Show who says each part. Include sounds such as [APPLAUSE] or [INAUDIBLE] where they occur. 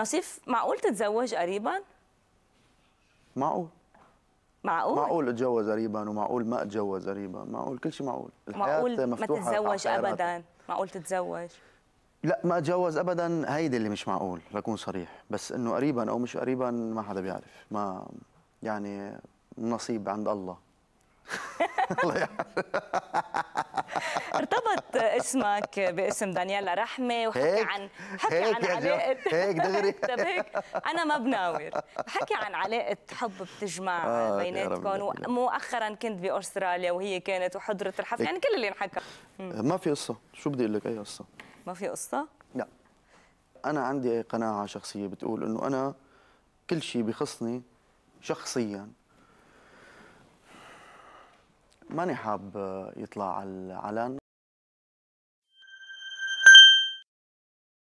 Speaker 1: نصيف معقول تتزوج قريبا؟
Speaker 2: معقول معقول معقول اتجوز قريبا ومعقول ما اتجوز قريبا معقول كل شيء معقول الحياة معقول ما تتزوج ابدا
Speaker 3: معقول تتزوج
Speaker 2: لا ما اتجوز ابدا هيدي اللي مش معقول لاكون صريح بس انه قريبا او مش قريبا ما حدا بيعرف ما يعني نصيب عند
Speaker 1: الله [LAUGHS] [LAUGHS] الله يعرف اسمك باسم دانيلا رحمه وحكي عن حكي عن علاقه هيك دغري [LAUGHS] انا ما بناور حكي عن علاقه حب بتجمع آه بيناتكم ومؤخرا كنت باستراليا وهي كانت وحضرت الحفله يعني كل اللي انحكى
Speaker 2: آه، ما في قصه شو بدي اقول لك اي قصه
Speaker 1: ما في قصه
Speaker 2: لا انا عندي قناعه شخصيه بتقول انه انا كل شيء بخصني شخصيا ماني حاب يطلع على العلن